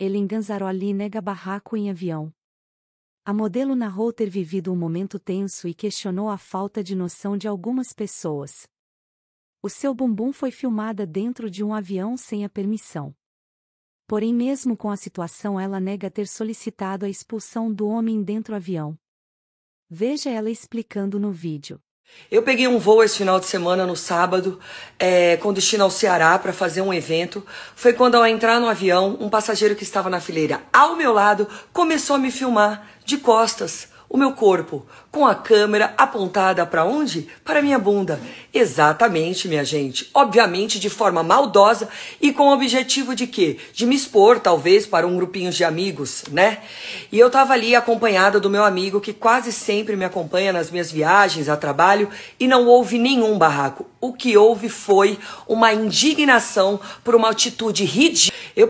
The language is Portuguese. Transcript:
Ele Ganzaroli nega barraco em avião. A modelo narrou ter vivido um momento tenso e questionou a falta de noção de algumas pessoas. O seu bumbum foi filmada dentro de um avião sem a permissão. Porém, mesmo com a situação, ela nega ter solicitado a expulsão do homem dentro do avião. Veja ela explicando no vídeo. Eu peguei um voo esse final de semana, no sábado, é, com destino ao Ceará para fazer um evento. Foi quando, ao entrar no avião, um passageiro que estava na fileira ao meu lado começou a me filmar de costas o meu corpo, com a câmera apontada para onde? Para minha bunda. Exatamente, minha gente. Obviamente de forma maldosa e com o objetivo de quê? De me expor, talvez, para um grupinho de amigos, né? E eu tava ali acompanhada do meu amigo que quase sempre me acompanha nas minhas viagens a trabalho e não houve nenhum barraco. O que houve foi uma indignação por uma atitude ridícula